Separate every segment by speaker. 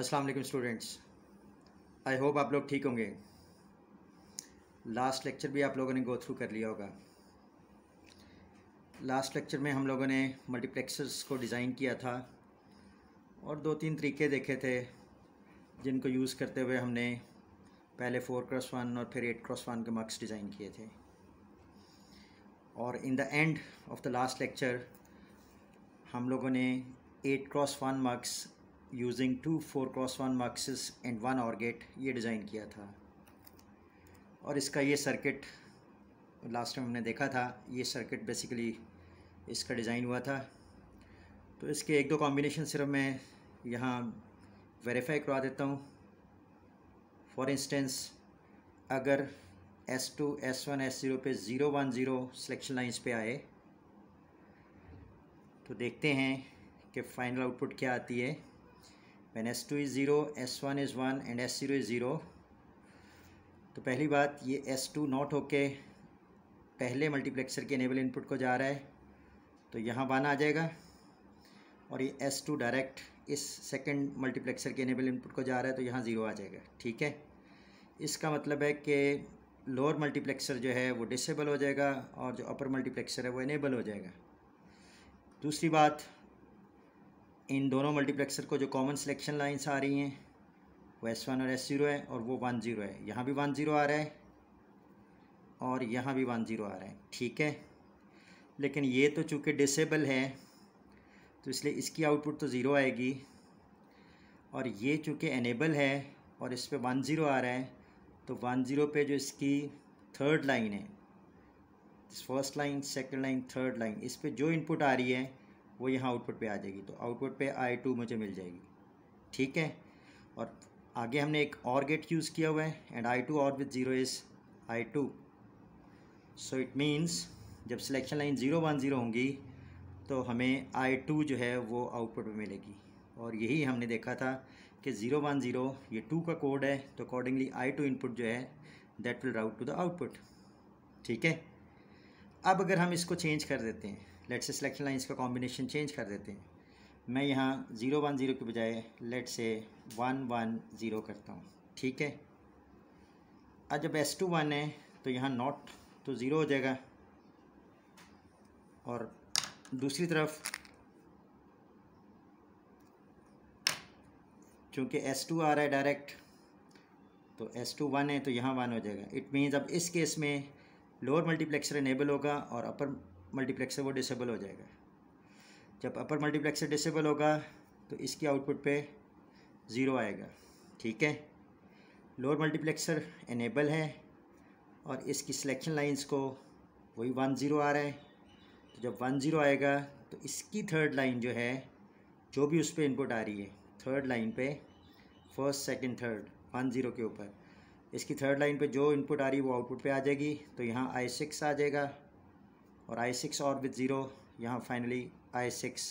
Speaker 1: अस्सलाम वालेकुम students I hope आप लोग ठीक होंगे लास्ट लेक्चर भी आप लोगों ने गो थ्रू कर लिया होगा लास्ट लेक्चर में हम लोगों ने मल्टीप्लेक्सर्स को डिज़ाइन किया था और दो तीन तरीके देखे थे जिनको यूज़ करते हुए हमने पहले फोर क्रॉस वन और फिर एट क्रॉस वन के मार्क्स डिज़ाइन किए थे और in the end of the last lecture हम लोगों ने eight cross one mux using two four cross one muxes and one OR gate ये डिज़ाइन किया था और इसका ये सर्किट लास्ट टाइम हमने देखा था ये सर्किट बेसिकली इसका डिज़ाइन हुआ था तो इसके एक दो कॉम्बिनेशन सिर्फ मैं यहाँ वेरीफाई करवा देता हूँ फॉर इंस्टेंस अगर s two s one s zero पे zero one zero selection lines पे आए तो देखते हैं कि फ़ाइनल आउटपुट क्या आती है when s two is zero s one is one and s zero is zero तो पहली बात ये एस टू नॉट होके पहले मल्टीप्लेक्सर के इनेबल इनपुट को जा रहा है तो यहाँ वन आ जाएगा और ये एस टू डायरेक्ट इस सेकेंड मल्टीप्लेक्सर के इनेबल इनपुट को जा रहा है तो यहाँ ज़ीरो आ जाएगा ठीक है इसका मतलब है कि लोअर मल्टीप्लेक्सर जो है वो डिसेबल हो जाएगा और जो अपर मल्टीप्लेक्सर है वो इनेबल हो जाएगा दूसरी बात इन दोनों मल्टीप्लेक्सर को जो कॉमन सिलेक्शन लाइन्स आ रही हैं वो एस वन और एस ज़ीरो है और वो वन ज़ीरो है यहाँ भी वन ज़ीरो आ रहा है और यहाँ भी वन ज़ीरो आ रहा है ठीक है लेकिन ये तो चूँकि डिसेबल है तो इसलिए इसकी आउटपुट तो ज़ीरो आएगी और ये चूँकि एनेबल है और इस पर वन ज़ीरो आ रहा है तो वन ज़ीरो पर जो इसकी थर्ड लाइन है first line second line third line इस पर जो इनपुट आ रही है वो यहाँ आउटपुट पे आ जाएगी तो आउटपुट पे आई टू मुझे मिल जाएगी ठीक है और आगे हमने एक और गेट यूज़ किया हुआ है and I two or with zero is I two so it means जब selection line zero one zero होंगी तो हमें आई टू जो है वो आउटपुट पे मिलेगी और यही हमने देखा था कि ज़ीरो वन ज़ीरो ये टू का कोड है तो अकॉर्डिंगली आई टू इनपुट जो है that will route to the output ठीक है अब अगर हम इसको चेंज कर देते हैं लेट से सिलेक्शन लाइन्स का कॉम्बिनेशन चेंज कर देते हैं मैं यहाँ ज़ीरो वन ज़ीरो के बजाय लेट से वन वन ज़ीरो करता हूँ ठीक है अब जब एस टू वन है तो यहाँ नॉट तो ज़ीरो हो जाएगा और दूसरी तरफ चूँकि एस टू आ रहा है डायरेक्ट तो एस टू वन है तो यहाँ वन हो जाएगा इट मीन्स अब इस केस में लोअर मल्टीप्लेक्सर इनेबल होगा और अपर मल्टीप्लेक्सर वो डिसेबल हो जाएगा जब अपर मल्टीप्लेक्सर डिसेबल होगा तो इसकी आउटपुट पे ज़ीरो आएगा ठीक है लोअर मल्टीप्लेक्सर इनेबल है और इसकी सिलेक्शन लाइंस को वही वन ज़ीरो आ रहा है तो जब वन ज़ीरो आएगा तो इसकी थर्ड लाइन जो है जो भी उस पर इनपुट आ रही है थर्ड लाइन पे first second third one zero के ऊपर इसकी थर्ड लाइन पे जो इनपुट आ रही है वो आउटपुट पे आ जाएगी तो यहाँ आई सिक्स आ जाएगा और I six or with zero यहाँ finally I six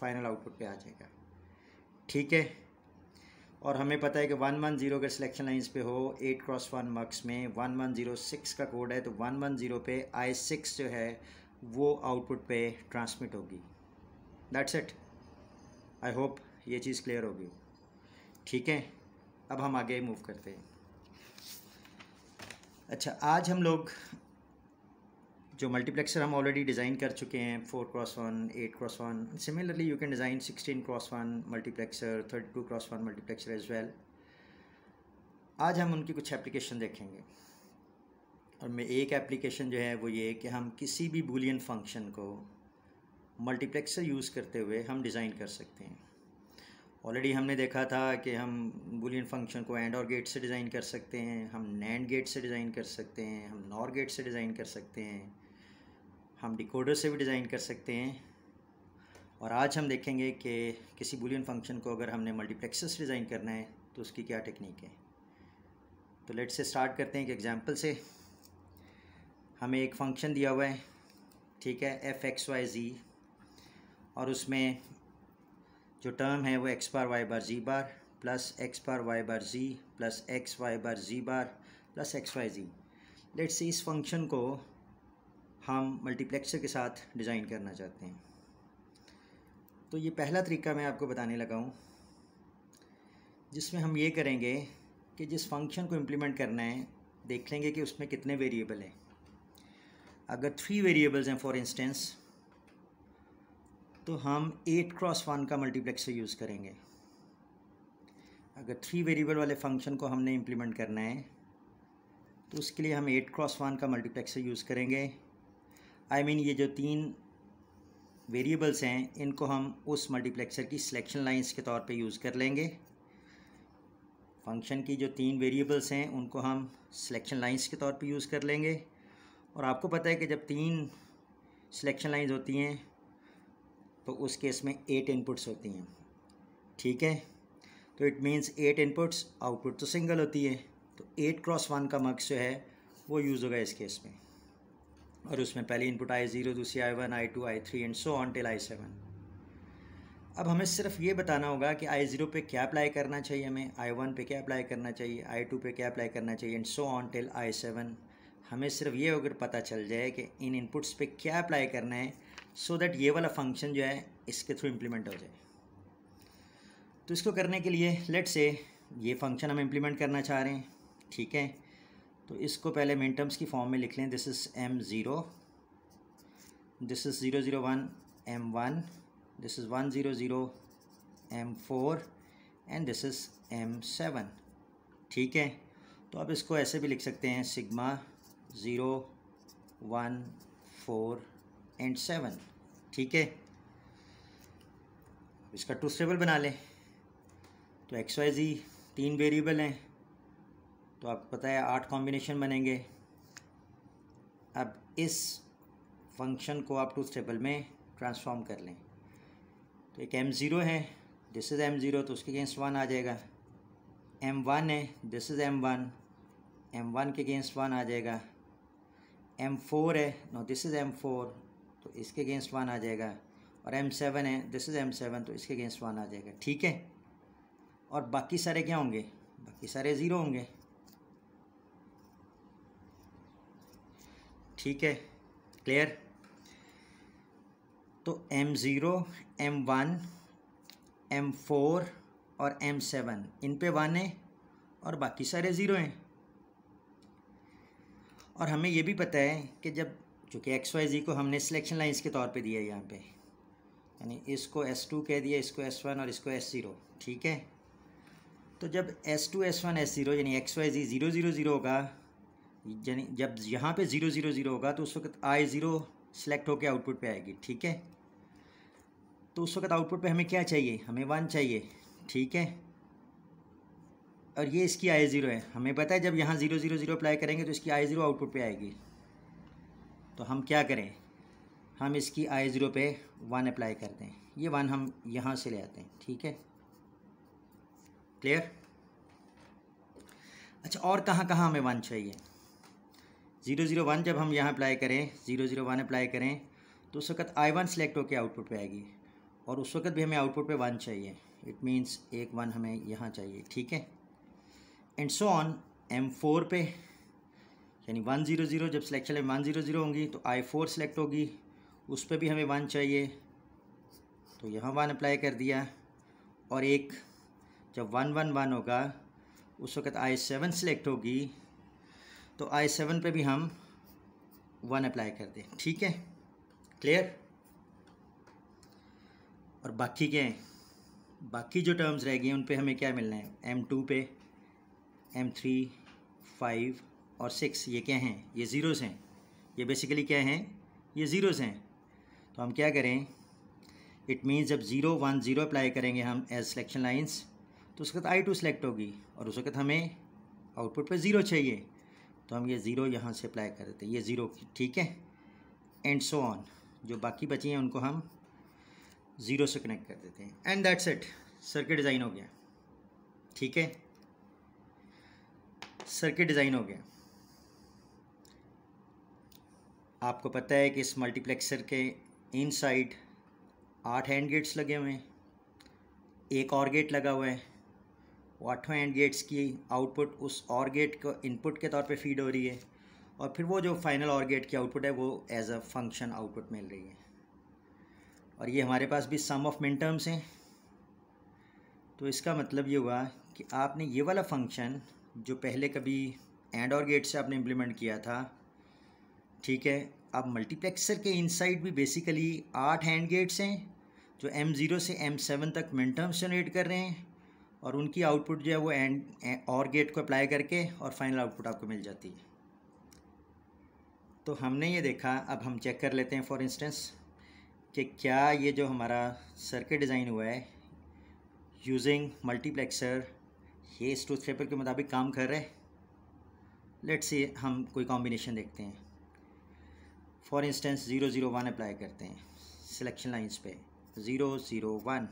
Speaker 1: final output पे आ जाएगा ठीक है और हमें पता है कि वन वन जीरो अगर सिलेक्शन लाइन्स पे हो एट क्रॉस वन मार्क्स में वन वन जीरो सिक्स का कोड है तो वन वन जीरो पे आई सिक्स जो है वो आउटपुट पे ट्रांसमिट होगी दैट्स इट आई होप ये चीज़ क्लियर होगी ठीक है अब हम आगे मूव करते हैं अच्छा आज हम लोग जो मल्टीप्लेक्सर हम ऑलरेडी डिज़ाइन कर चुके हैं four cross one eight cross one similarly you can design sixteen cross one multiplexer thirty two cross one multiplexer as well आज हम उनकी कुछ एप्लीकेशन देखेंगे और मैं एक एप्लीकेशन जो है वो ये कि हम किसी भी बुलियन फंक्शन को मल्टीप्लेक्सर यूज़ करते हुए हम डिज़ाइन कर सकते हैं ऑलरेडी हमने देखा था कि हम बुलियन फंक्शन को एंड और गेट से डिज़ाइन कर सकते हैं हम नैंड गेट से डिज़ाइन कर सकते हैं हम नॉर गेट से डिज़ाइन कर सकते हैं हम डिकोडर से भी डिज़ाइन कर सकते हैं और आज हम देखेंगे कि किसी बुलियन फंक्शन को अगर हमने मल्टीप्लेक्सेस डिज़ाइन करना है तो उसकी क्या टेक्निक है तो लेट से स्टार्ट करते हैं एक एग्ज़ाम्पल से हमें एक फंक्शन दिया हुआ है ठीक है एफ एक्स वाई जी और उसमें जो टर्म है वो x bar y bar z bar plus x bar y bar z plus x y bar z bar plus x y z let's इस फंक्शन को हम मल्टीप्लेक्सर के साथ डिज़ाइन करना चाहते हैं तो ये पहला तरीका मैं आपको बताने लगा हूँ जिसमें हम ये करेंगे कि जिस फंक्शन को इम्प्लीमेंट करना है देख लेंगे कि उसमें कितने वेरिएबल हैं अगर थ्री वेरिएबल्स हैं फॉर इंस्टेंस तो हम एट क्रॉस वन का मल्टीप्लेक्सर यूज़ करेंगे अगर थ्री वेरिएबल वाले फंक्शन को हमने इम्प्लीमेंट करना है तो उसके लिए हम एट क्रॉस वन का मल्टीप्लेक्सर यूज़ करेंगे आई I मीन mean ये जो तीन वेरिएबल्स हैं इनको हम उस मल्टीप्लेक्सर की सिलेक्शन लाइंस के तौर पे यूज़ कर लेंगे फंक्शन की जो तीन वेरिएबल्स हैं उनको हम सिलेक्शन लाइंस के तौर पे यूज़ कर लेंगे और आपको पता है कि जब तीन सिलेक्शन लाइंस होती हैं तो उस केस में एट इनपुट्स होती हैं ठीक है तो it means eight inputs output तो सिंगल होती है तो एट क्रॉस वन का मक्स जो है वो यूज़ होगा इस केस में और उसमें पहली इनपुट आई ज़ीरो दूसरी I one I two I three and so on till I seven अब हमें सिर्फ ये बताना होगा कि आई ज़ीरो पे क्या अप्लाई करना चाहिए हमें आई वन पे क्या अप्लाई करना चाहिए आई टू पे क्या अप्लाई करना चाहिए and so on till I seven हमें सिर्फ ये अगर पता चल जाए कि इन इनपुट्स पे क्या अप्लाई करना है सो so दैट ये वाला फंक्शन जो है इसके थ्रू इम्प्लीमेंट हो जाए तो इसको करने के लिए लेट से ये फंक्शन हम इम्प्लीमेंट करना चाह रहे हैं ठीक है तो इसको पहले मिन टर्म्स की फॉर्म में लिख लें this is m zero this is zero zero one m one this is one zero zero m four and this is m seven ठीक है तो आप इसको ऐसे भी लिख सकते हैं sigma zero one four and seven ठीक है इसका टू स्टेबल बना लें तो एक्स वाई जी तीन वेरिएबल हैं तो आपको पता है आठ कॉम्बिनेशन बनेंगे अब इस फंक्शन को आप टू स्टेबल में ट्रांसफॉर्म कर लें तो एक एम ज़ीरो है दिस इज़ एम ज़ीरो तो उसके अगेंस्ट वन आ जाएगा एम वन है this is m one m one के अगेंस्ट वन आ जाएगा एम फोर है no this is m four तो इसके अगेंस्ट वन आ जाएगा और एम सेवन है दिस इज़ एम सेवन तो इसके अगेंस्ट वन आ जाएगा ठीक है और बाकी सारे क्या होंगे बाकी सारे ज़ीरो होंगे ठीक है क्लियर तो m zero m one m four और एम सेवन इन पे वन है और बाकी सारे ज़ीरो हैं और हमें ये भी पता है कि जब चूँकि एक्स वाई जी को हमने सिलेक्शन लाइंस के तौर पे दिया है यहाँ पे यानी इसको एस टू कह दिया इसको एस वन और इसको एस ज़ीरो ठीक है तो जब s two s one s zero यानी x y z zero zero zero होगा यानी जब यहाँ पे ज़ीरो ज़ीरो ज़ीरो होगा तो उस वक्त आई ज़ीरो सेलेक्ट होकर आउटपुट पे आएगी ठीक है तो उस वक्त आउटपुट पे हमें क्या चाहिए हमें वन चाहिए ठीक है और ये इसकी आई ज़ीरो है हमें पता है जब यहाँ ज़ीरो ज़ीरो ज़ीरो अप्लाई करेंगे तो इसकी आई ज़ीरो आउटपुट पे आएगी तो हम क्या करें हम इसकी आई ज़ीरो पे वन अप्लाई कर दें ये वन हम यहाँ से ले आते हैं ठीक है क्लियर अच्छा और कहाँ कहाँ हमें वन चाहिए ज़ीरो ज़ीरो वन जब हम यहाँ अप्लाई करें ज़ीरो ज़ीरो वन अप्लाई करें तो उस वक्त आई वन सेलेक्ट होकर आउटपुट पे आएगी और उस वक्त भी हमें आउटपुट पे वन चाहिए इट मीन्स एक वन हमें यहाँ चाहिए ठीक है and so on m four पे यानी वन ज़ीरो ज़ीरो जब सिलेक्शन में वन ज़ीरो ज़ीरो होंगी तो आई फोर सेलेक्ट होगी उस पर भी हमें वन चाहिए तो यहाँ वन अप्लाई कर दिया और एक जब वन वन वन होगा उस वक्त आई सेवन सेलेक्ट होगी तो आई सेवन पर भी हम वन अप्लाई कर दें ठीक है क्लियर और बाकी के बाकी जो टर्म्स रह गए हैं उन पे हमें क्या मिलना है एम टू पे एम थ्री फाइव और सिक्स ये क्या हैं ये ज़ीरोज़ हैं ये बेसिकली क्या हैं ये ज़ीरोज़ हैं तो हम क्या करें इट मीन्स जब ज़ीरो वन ज़ीरो अप्लाई करेंगे हम एज सिलेक्शन लाइंस तो उस वक्त आई टू सेलेक्ट होगी और उस वक्त हमें आउटपुट पर ज़ीरो चाहिए तो हम ये ज़ीरो यहाँ से अप्लाई कर देते हैं ये ज़ीरो की ठीक है एंड सो ऑन जो बाकी बची हैं उनको हम ज़ीरो से कनेक्ट कर देते हैं and that's it circuit design हो गया ठीक है सर्किट डिज़ाइन हो गया आपको पता है कि इस मल्टीप्लेक्सर के इनसाइड आठ हैंड गेट्स लगे हुए हैं एक और गेट लगा हुआ है वो आठों एंड गेट्स की आउटपुट उस और गेट को इनपुट के तौर पे फीड हो रही है और फिर वो जो फाइनल और गेट की आउटपुट है वो एज अ फंक्शन आउटपुट मिल रही है और ये हमारे पास भी सम ऑफ मिन टर्म्स हैं तो इसका मतलब ये हुआ कि आपने ये वाला फंक्शन जो पहले कभी एंड और गेट से आपने इम्प्लीमेंट किया था ठीक है अब मल्टीप्लेक्सर के इनसाइड भी बेसिकली आठ हैंड गेट्स हैं जो एम ज़ीरो से एम सेवन तक मिनटर्म्स जनरेट कर रहे हैं और उनकी आउटपुट जो है वो एंड और गेट को अप्लाई करके और फाइनल आउटपुट आपको मिल जाती है तो हमने ये देखा अब हम चेक कर लेते हैं फॉर इंस्टेंस कि क्या ये जो हमारा सर्किट डिज़ाइन हुआ है यूजिंग मल्टीप्लेक्सर ये इस टूथ पेपर के मुताबिक काम कर रहे लेट्स सी हम कोई कॉम्बिनेशन देखते हैं for instance zero zero one apply करते हैं सिलेक्शन लाइंस पे ज़ीरो ज़ीरो वन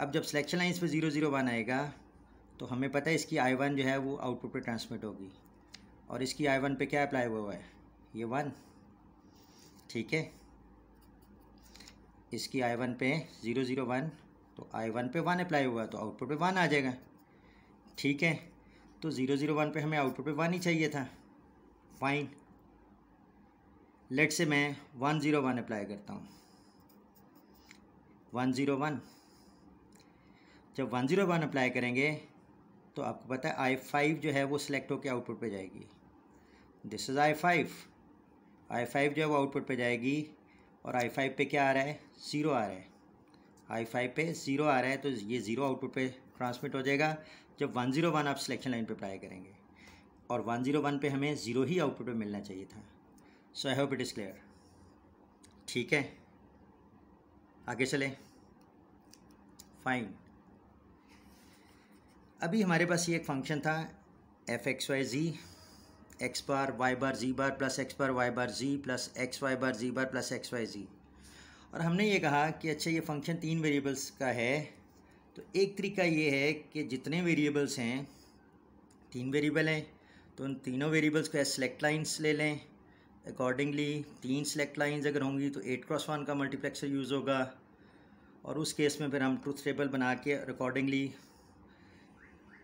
Speaker 1: अब जब सिलेक्शन लाइन इस पर ज़ीरो ज़ीरो वन आएगा तो हमें पता है इसकी आई वन जो है वो आउटपुट पर ट्रांसमिट होगी और इसकी आई वन पर क्या अप्लाई हुआ है ये वन ठीक है इसकी आई वन पे ज़ीरो ज़ीरो वन तो आई वन पे वन अप्लाई हुआ तो आउटपुट पे वन आ जाएगा ठीक है तो ज़ीरो ज़ीरो वन पे हमें आउटपुट पे वन ही चाहिए था फाइन लेट से मैं वन ज़ीरो वन अप्लाई करता हूँ वन ज़ीरो वन जब वन ज़ीरो वन अप्लाई करेंगे तो आपको पता है आई फाइव जो है वो सिलेक्ट होकर आउटपुट पे जाएगी this is I five I five जो है वो आउटपुट पे जाएगी और आई फाइव पे क्या आ रहा है ज़ीरो आ रहा है आई फाइव पे ज़ीरो आ रहा है तो ये ज़ीरो आउटपुट पे ट्रांसमिट हो जाएगा जब वन ज़ीरो वन आप सिलेक्शन लाइन पे अप्लाई करेंगे और वन ज़ीरो वन पर हमें ज़ीरो ही आउटपुट पे मिलना चाहिए था so I hope it is clear ठीक है आगे चले फाइन अभी हमारे पास ये एक फंक्शन था f x y z x bar y bar z bar plus x bar y bar z plus x y bar z bar plus x y z और हमने ये कहा कि अच्छा ये फंक्शन तीन वेरिएबल्स का है तो एक तरीका ये है कि जितने वेरिएबल्स हैं तीन वेरिएबल हैं तो उन तीनों वेरिएबल्स को सेलेक्ट लाइन्स ले लें अकॉर्डिंगली तीन सेलेक्ट लाइन्स अगर होंगी तो एट क्रॉस वन का मल्टीप्लेक्सर यूज़ होगा और उस केस में फिर हम ट्रुथ टेबल बना के अकॉर्डिंगली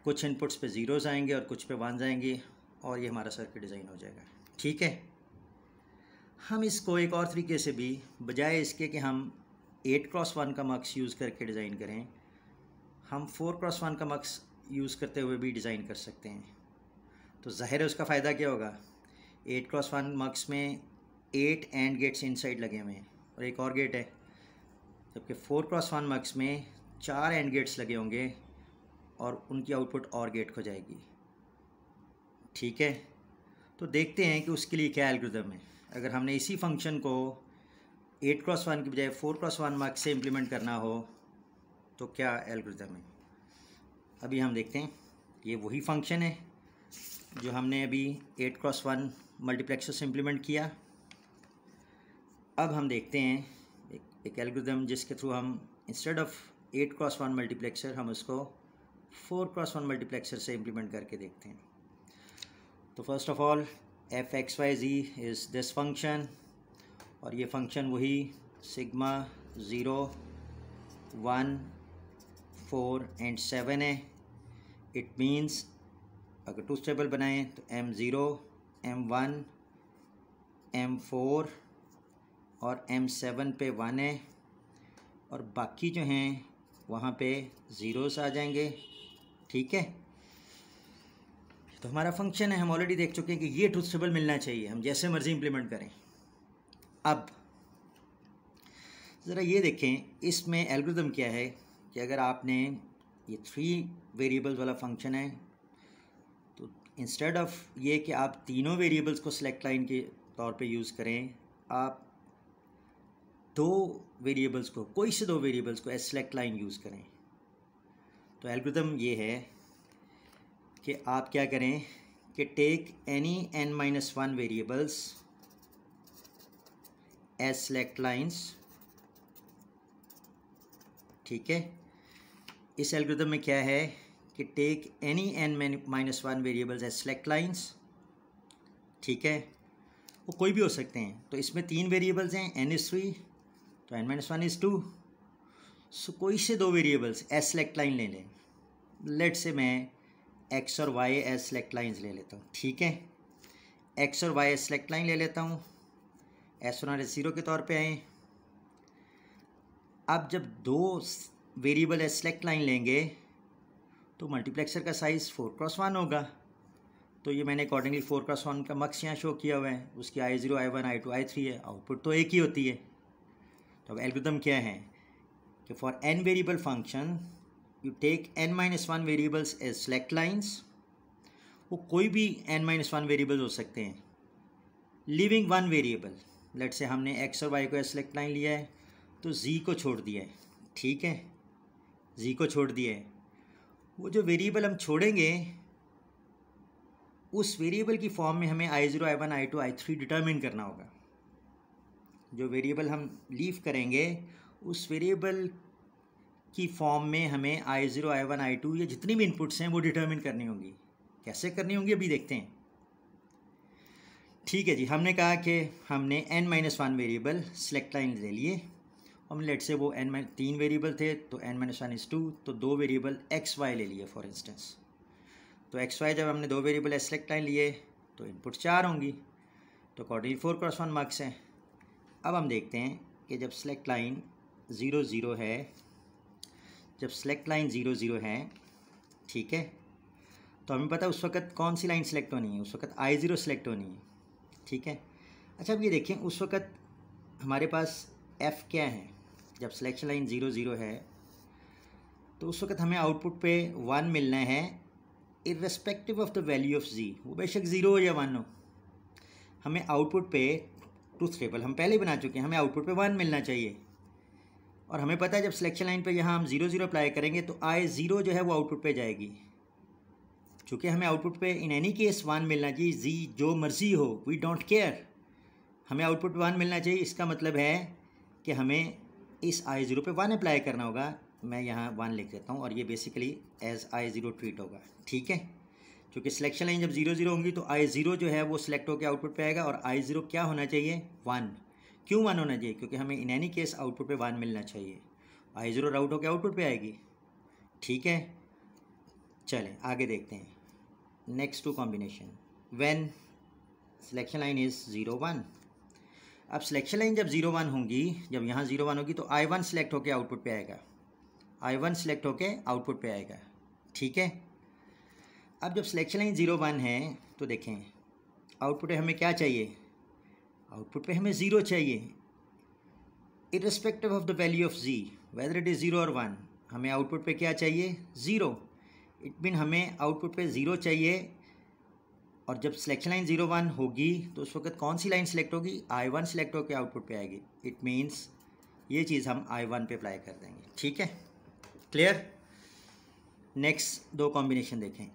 Speaker 1: कुछ इनपुट्स पे ज़ीरोज़ आएंगे और कुछ पे वन जाएंगे और ये हमारा सर्किट डिज़ाइन हो जाएगा ठीक है हम इसको एक और तरीके से भी बजाय इसके कि हम एट क्रॉस वन का मक्स यूज़ करके डिज़ाइन करें हम फोर क्रॉस वन का मक्स यूज़ करते हुए भी डिज़ाइन कर सकते हैं तो ज़ाहिर है उसका फ़ायदा क्या होगा एट क्रॉस वन मक्स में एट एंड गेट्स इनसाइड लगे हुए हैं और एक और गेट है जबकि फोर क्रॉस वन मक्स में चार एंड गेट्स लगे होंगे और उनकी आउटपुट और गेट हो जाएगी ठीक है तो देखते हैं कि उसके लिए क्या एल्ग्रिदम है अगर हमने इसी फंक्शन को एट क्रॉस वन की बजाय फोर क्रॉस वन मार्क से इम्प्लीमेंट करना हो तो क्या एल्ग्रिदम है अभी हम देखते हैं ये वही फंक्शन है जो हमने अभी एट क्रॉस वन मल्टीप्लेक्सर से इम्प्लीमेंट किया अब हम देखते हैं एक, एक जिसके थ्रू हम instead of eight cross one multiplexer हम उसको फोर क्रॉस वन मल्टीप्लेक्सर से इम्प्लीमेंट करके देखते हैं तो first of all f x y z is this function और ये फंक्शन वही sigma zero one four and seven है इट मीन्स अगर टू स्टेबल बनाएं तो m zero m one m four और एम सेवन पे वन है और बाकी जो हैं वहाँ पे ज़ीरोस आ जाएंगे ठीक है तो हमारा फंक्शन है हम ऑलरेडी देख चुके हैं कि ये ट्रूथ टेबल मिलना चाहिए हम जैसे मर्जी इंप्लीमेंट करें अब ज़रा ये देखें इसमें एल्गोरिदम क्या है कि अगर आपने ये थ्री वेरिएबल्स वाला फंक्शन है तो इंस्टेड ऑफ ये कि आप तीनों वेरिएबल्स को सिलेक्ट लाइन के तौर पे यूज़ करें आप दो वेरिएबल्स को कोई से दो वेरिएबल्स को एज सेलेक्ट लाइन यूज़ करें तो एल्गोरिदम ये है कि आप क्या करें कि take any n minus one variables as select lines ठीक है इस एल्गोरिदम में क्या है कि take any n minus one variables as select lines ठीक है वो कोई भी हो सकते हैं तो इसमें तीन वेरिएबल्स हैं एन इज़ थ्री तो n minus one is two so कोई से दो वेरिएबल्स एस सेलेक्ट लाइन ले लें लेट से मैं एक्स और वाई एस सेलेक्ट लाइन ले लेता हूँ ठीक है एक्स और वाई एस सेलेक्ट लाइन ले लेता हूँ एस और आर ज़ीरो के तौर पे आए अब जब दो वेरिएबल एस सेलेक्ट लाइन लेंगे तो मल्टीप्लेक्सर का साइज़ फोर क्रॉस वन होगा तो ये मैंने अकॉर्डिंगली फोर क्रॉस वन का मक्स यहाँ शो किया हुआ है उसकी I zero I one I two I three है आउटपुट तो एक ही होती है तो अब एल्गोदम क्या है okay, for n variable function you take n minus one variables as select lines वो कोई भी n minus वन variables हो सकते हैं leaving one variable लेट से हमने x और y को as select line लिया है तो z को छोड़ दिया है ठीक है z को छोड़ दिया है वो जो वेरिएबल हम छोड़ेंगे उस वेरिएबल की फॉर्म में हमें I zero I one I two I three determine करना होगा जो वेरिएबल हम लीव करेंगे उस वेरिएबल की फॉर्म में हमें I zero I one I two या जितनी भी इनपुट्स हैं वो डिटर्मिन करनी होंगी कैसे करनी होंगी अभी देखते हैं ठीक है जी हमने कहा कि हमने n minus one variable select line ले लिए हम लेट से वो एन तीन वेरिएबल थे तो n minus one is two तो दो वेरिएबल एक्स वाई ले लिए फॉर इंस्टेंस तो एक्स वाई जब हमने दो वेरिएबल सेलेक्ट लाइन लिए तो इनपुट चार होंगी तो accordingly four cross one marks हैं अब हम देखते हैं कि जब सेलेक्ट लाइन ज़ीरो ज़ीरो है जब सेलेक्ट लाइन ज़ीरो ज़ीरो है ठीक है तो हमें पता है उस वक्त कौन सी लाइन सेलेक्ट होनी है उस वक्त आई ज़ीरो सेलेक्ट होनी है ठीक है अच्छा अब ये देखें उस वक्त हमारे पास एफ़ क्या है जब सिलेक्शन लाइन ज़ीरो ज़ीरो है तो उस वक्त हमें आउटपुट पे वन मिलना है irrespective of the value of G वो बेशक ज़ीरो हो या वन हो हमें आउटपुट पे ट्रूथ टेबल हम पहले बना चुके हैं हमें आउटपुट पे वन मिलना चाहिए और हमें पता है जब सिलेक्शन लाइन पे यहाँ हम जीरो जीरो अप्लाई करेंगे तो आई ज़ीरो जो है वो आउटपुट पे जाएगी चूँकि हमें आउटपुट पे इन एनी केस वन मिलना चाहिए जी जो मर्ज़ी हो वी डोंट केयर हमें आउटपुट वन मिलना चाहिए इसका मतलब है कि हमें इस आई ज़ीरो पर वन अप्लाई करना होगा मैं यहाँ वन लिख देता हूँ और ये basically as I zero treat होगा ठीक है क्योंकि सिलेक्शन लाइन जब जीरो जीरो होंगी तो आई ज़ीरो जो है वो सिलेक्ट होकर आउटपुट पे आएगा और आई ज़ीरो क्या होना चाहिए वन क्यों वन होना चाहिए क्योंकि हमें इन एनी केस आउटपुट पे वन मिलना चाहिए आई ज़ीरो राउट होकर आउटपुट पे आएगी ठीक है चलें आगे देखते हैं next two combination when selection line is zero one अब सिलेक्शन लाइन जब ज़ीरो वन होंगी जब यहाँ ज़ीरो वन होगी तो आई वन सेलेक्ट होकर आउटपुट पे आएगा आई वन सेलेक्ट होकर आउटपुट पे आएगा ठीक है अब जब सिलेक्शन लाइन ज़ीरो वन है तो देखें आउटपुट हमें क्या चाहिए आउटपुट पे हमें ज़ीरो चाहिए irrespective of the value of G whether it is zero और वन हमें आउटपुट पे क्या चाहिए ज़ीरो इट मीन हमें आउटपुट पे ज़ीरो चाहिए और जब सिलेक्शन लाइन ज़ीरो वन होगी तो उस वक्त कौन सी लाइन सेलेक्ट होगी आई वन सेलेक्ट होकर आउटपुट पे आएगी इट मीन्स ये चीज़ हम आई वन पर अप्लाई कर देंगे ठीक है क्लियर नेक्स्ट दो कॉम्बिनेशन देखें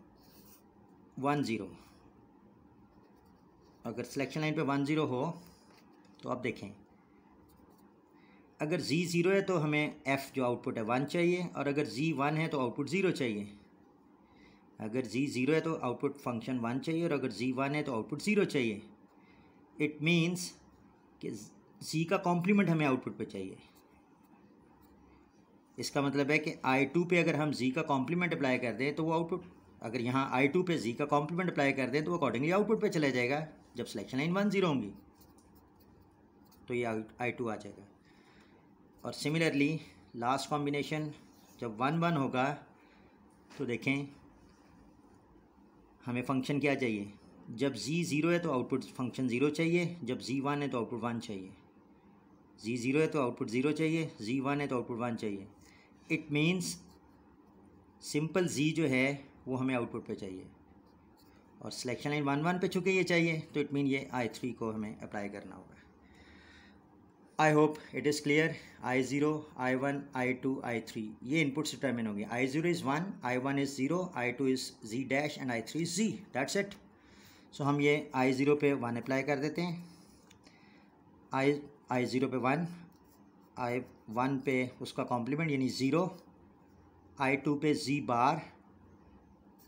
Speaker 1: वन ज़ीरो अगर सिलेक्शन लाइन पे वन ज़ीरो हो तो आप देखें अगर जी ज़ीरो है तो हमें एफ़ जो आउटपुट है वन चाहिए और अगर जी वन है तो आउटपुट ज़ीरो चाहिए अगर जी ज़ीरो है तो आउटपुट फंक्शन वन चाहिए और अगर जी वन है तो आउटपुट ज़ीरो चाहिए इट मीन्स कि जी का कॉम्प्लीमेंट हमें आउटपुट पे चाहिए इसका मतलब है कि आई टू पे अगर हम जी का कॉम्प्लीमेंट अप्लाई कर दें तो वो आउटपुट अगर यहाँ आई टू पे जी का कॉम्प्लीमेंट अप्लाई कर दें तो अकॉर्डिंगली आउटपुट पे चला जाएगा जब सिलेक्शन लाइन वन ज़ीरो होंगी तो ये आई टू आ जाएगा और सिमिलरली लास्ट कॉम्बिनेशन जब वन वन होगा तो देखें हमें फंक्शन क्या चाहिए जब जी ज़ीरो है तो आउटपुट फंक्शन ज़ीरो चाहिए जब जी वन है तो आउटपुट वन चाहिए जी ज़ीरो है तो आउटपुट ज़ीरो चाहिए जी वन है तो आउटपुट वन चाहिए इट मीन्स सिंपल जी जो है वो हमें आउटपुट पे चाहिए और सिलेक्शन लाइन वन वन पे चुके ये चाहिए तो इट मीन ये आई थ्री को हमें अप्लाई करना होगा I hope it is clear I zero I one I two I three ये इनपुट डिटर्मिन होंगे I zero is one I one is zero I two is G dash and I three is G that's it so हम ये I zero पे one apply कर देते हैं I I zero पे one I one पे उसका complement यानी ज़ीरो आई टू पे जी बार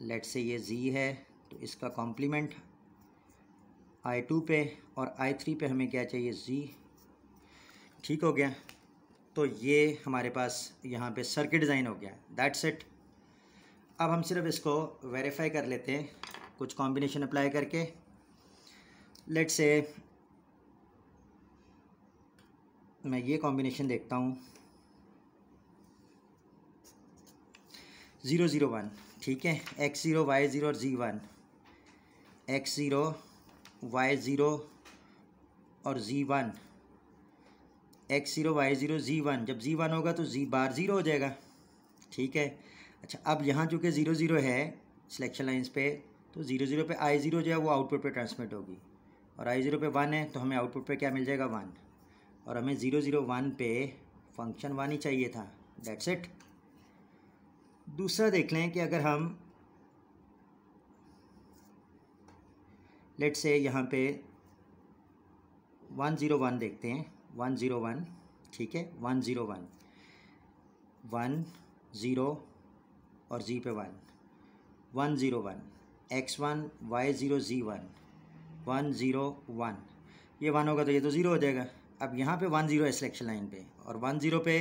Speaker 1: लेट से ये जी है तो इसका कॉम्प्लीमेंट आई टू पे और आई थ्री पे हमें क्या चाहिए जी ठीक हो गया तो ये हमारे पास यहाँ पे सर्किट डिज़ाइन हो गया दैट्स इट अब हम सिर्फ इसको वेरीफाई कर लेते हैं कुछ कॉम्बिनेशन अप्लाई करके लेट से मैं ये कॉम्बिनेशन देखता हूँ ज़ीरो ज़ीरो वन ठीक है एक्स ज़ीरो वाई ज़ीरो और G one x zero y zero और G one x zero y zero G one जब जी वन होगा तो जी बार ज़ीरो हो जाएगा ठीक है अच्छा अब यहाँ चूँकि ज़ीरो ज़ीरो है सिलेक्शन लाइन्स पे तो ज़ीरो ज़ीरो पे आई ज़ीरो जो है वो आउटपुट पे ट्रांसमिट होगी और आई ज़ीरो पे वन है तो हमें आउटपुट पे क्या मिल जाएगा वन और हमें ज़ीरो ज़ीरो वन पे फंक्शन वन ही चाहिए था डेट्स इट दूसरा देख लें कि अगर हम लेट से यहाँ पे वन ज़ीरो वन देखते हैं वन ज़ीरो वन ठीक है one zero one one zero और जी पे one one zero one x one y zero G one one zero one ये वन होगा तो ये तो ज़ीरो हो जाएगा अब यहाँ पे वन ज़ीरो है सिलेक्शन लाइन पे और वन ज़ीरो पे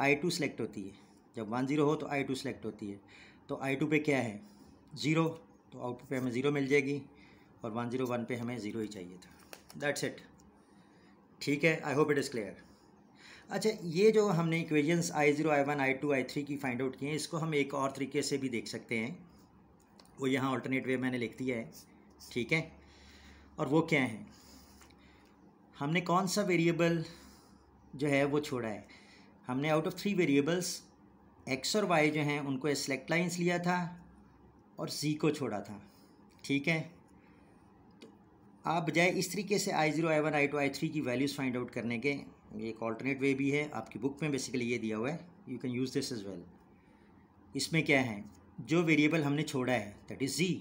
Speaker 1: आई टू सेलेक्ट होती है जब वन ज़ीरो हो तो आई टू सेलेक्ट होती है तो आई टू पे क्या है ज़ीरो तो आउटपुट पे हमें ज़ीरो मिल जाएगी और वन ज़ीरो वन पे हमें ज़ीरो ही चाहिए था दैट्स इट ठीक है I hope it is clear अच्छा ये जो हमने equations I zero I one I two I three की फाइंड आउट किए हैं इसको हम एक और तरीके से भी देख सकते हैं वो यहाँ ऑल्टरनेट वे मैंने लिख दिया है ठीक है और वो क्या है हमने कौन सा वेरिएबल जो है वो छोड़ा है हमने out of three variables x और वाई जो हैं उनको सेलेक्ट लाइन्स लिया था और जी को छोड़ा था ठीक है आप बजाय इस तरीके से I zero I one I two I three की वैल्यूज़ फाइंड आउट करने के ये एक ऑल्टरनेट वे भी है आपकी बुक में बेसिकली ये दिया हुआ है you can use this as well इसमें क्या है जो वेरिएबल हमने छोड़ा है दैट इज़ जी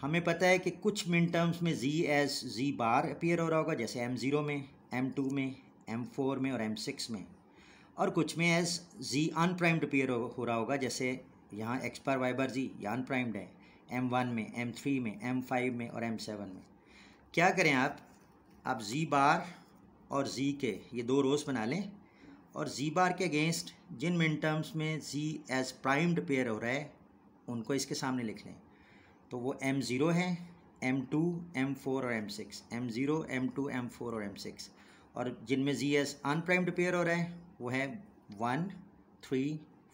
Speaker 1: हमें पता है कि कुछ मिन टर्म्स में जी एज जी बार अपीयर हो रहा होगा जैसे एम ज़ीरो में एम टू में एम फोर में और एम सिक्स में और कुछ में एज जी अनप्राइम्ड अपीयर हो रहा होगा जैसे यहाँ एक्सपायर वाइबर जी ये अनप्राइम्ड है एम वन में एम थ्री में एम फाइव में और एम सेवन में क्या करें आप आप जी बार और जी के ये दो रोज़ बना लें और जी बार के अगेंस्ट जिन मिन टर्म्स में जी एज प्राइम्ड पेयर हो रहा है उनको इसके सामने लिख लें तो वो एम ज़ीरो है एम टू एम फोर और m six m zero m two m four और एम सिक्स और जिनमें जी एस अनप्राइम्ड पेयर हो रहा है वो है one three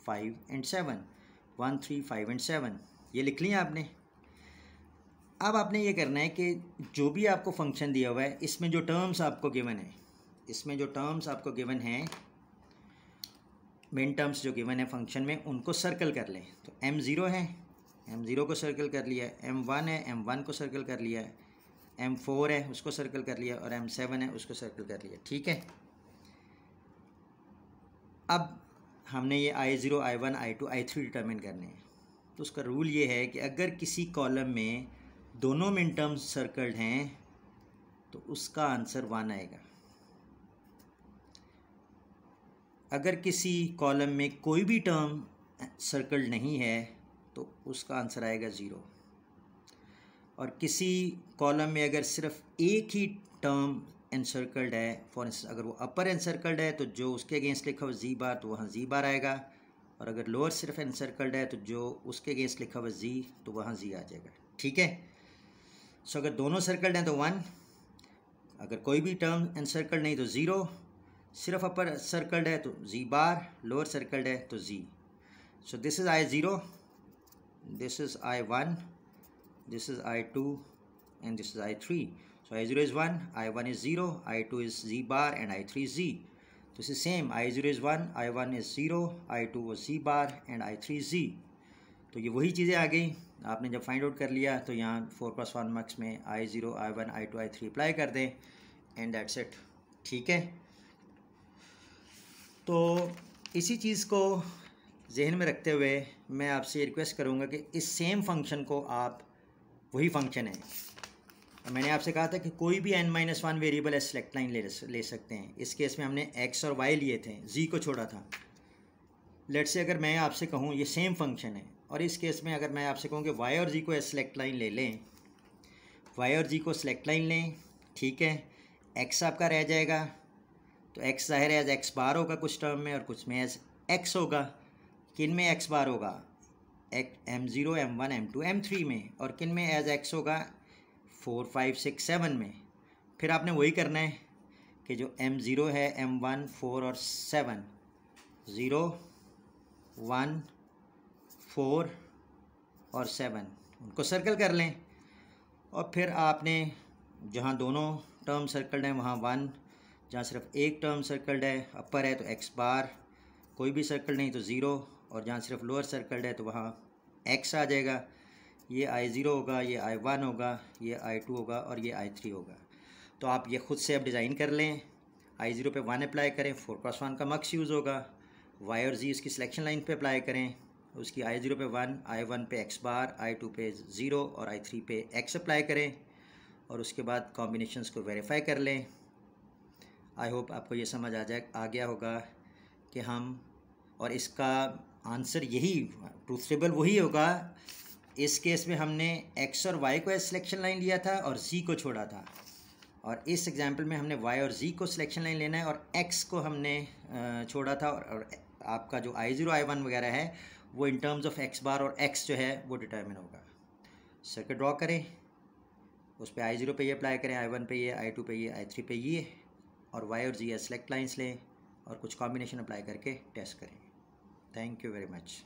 Speaker 1: five and seven one three five and seven ये लिख लिया आपने अब आपने ये करना है कि जो भी आपको फंक्शन दिया हुआ है इसमें जो टर्म्स आपको गिवन है इसमें जो टर्म्स आपको गिवन है मेन टर्म्स जो गिवन है फंक्शन में उनको सर्कल कर लें तो एम ज़ीरो है एम ज़ीरो को सर्कल कर लिया एम वन है एम वन को सर्कल कर लिया एम फोर है उसको सर्कल कर लिया और एम सेवन है उसको सर्कल कर लिया ठीक है अब हमने ये I zero I one I two I three determine करने हैं तो उसका रूल ये है कि अगर किसी कॉलम में दोनों मिन टर्म्स सर्कल्ड हैं तो उसका आंसर वन आएगा अगर किसी कॉलम में कोई भी टर्म सर्कल्ड नहीं है तो उसका आंसर आएगा ज़ीरो और किसी कॉलम में अगर सिर्फ एक ही टर्म एनसर्कल्ड है फॉर इंस्टेंस अगर वो अपर एनसर्कल्ड है तो जो उसके अगेंस्ट लिखा हुआ जी बार तो वहाँ जी बार आएगा और अगर लोअर सिर्फ एनसर्कल्ड है तो जो उसके अगेंस्ट लिखा हुआ जी तो वहाँ जी आ जाएगा ठीक है सो अगर दोनों सर्कल्ड हैं तो वन अगर कोई भी टर्म एन सर्कल नहीं तो ज़ीरो सिर्फ अपर सर्कल्ड है तो जी बार लोअर सर्कल्ड है तो G so this is I zero this is I one this is I two and this is I three so I zero is one I one is zero I two is G bar and I three G तो इस same I zero is one I one is zero I two वो G bar and I three ज़ी तो ये वही चीज़ें आ गई आपने जब फाइंड आउट कर लिया तो यहाँ फोर प्लस वन मार्क्स में I zero I one I two I three apply कर दें एंड दैट्स इट ठीक है तो इसी चीज़ को जहन में रखते हुए मैं आपसे रिक्वेस्ट करूँगा कि इस सेम फंक्शन को आप वही फंक्शन है मैंने आपसे कहा था कि कोई भी n minus one variables select line ले ले सकते हैं इस केस में हमने एक्स और वाई लिए थे जी को छोड़ा था लेट से अगर मैं आपसे कहूँ ये सेम फंक्शन है और इस केस में अगर मैं आपसे कहूँ कि वाई और जी को सेलेक्ट लाइन ले लें वाई और जी को सेलेक्ट लाइन लें ठीक है एक्स आपका रह जाएगा तो एक्स ज़ाहिर है एज एक्स बार होगा कुछ टर्म में और कुछ में एज एक्स होगा किन में एक्स बार होगा एक m zero m one m two m three में और किन में एज एक्स होगा फोर फाइव सिक्स सेवन में फिर आपने वही करना है कि जो एम ज़ीरो है एम वन फोर और सेवन ज़ीरो वन फोर और सेवन उनको सर्कल कर लें और फिर आपने जहाँ दोनों टर्म सर्कल्ड हैं वहाँ वन जहाँ सिर्फ एक टर्म सर्कल्ड है अपर है तो एक्स बार कोई भी सर्कल नहीं तो ज़ीरो और जहाँ सिर्फ लोअर सर्कल्ड है तो वहाँ एक्स आ जाएगा ये आई ज़ीरो होगा ये आई वन होगा ये आई टू होगा और ये आई थ्री होगा तो आप ये ख़ुद से अब डिज़ाइन कर लें आई ज़ीरो पर वन अप्लाई करें फोर प्लस वन का मक्स यूज़ होगा वाई और जी इसकी सिलेक्शन लाइन पर अप्लाई करें उसकी आई ज़ीरो पे वन आई वन पे एक्स बार आई टू पे ज़ीरो और आई थ्री पे एक्स अप्लाई करें और उसके बाद कॉम्बिनेशंस को वेरीफाई कर लें आई होप आपको ये समझ आ जाए आ गया होगा कि हम और इसका आंसर यही ट्रूथ टेबल वही होगा इस केस में हमने एक्स और वाई को एज सिलेक्शन लाइन लिया था और जी को छोड़ा था और इस एग्जाम्पल में हमने वाई और जी को सिलेक्शन लाइन लेना है और एक्स को हमने छोड़ा था और आपका जो आई ज़ीरो आई वन वगैरह है वो in terms of x bar और एक्स जो है वो डिटर्मिन होगा सर्किट ड्रॉ करें उस पर आई ज़ीरो पर ये अप्लाई करें आई वन पे ये आई टू पे ये आई थ्री पे ये और वाई और जी एस सेलेक्ट लाइन्स लें और कुछ कॉम्बिनेशन अप्लाई करके टेस्ट करें थैंक यू वेरी मच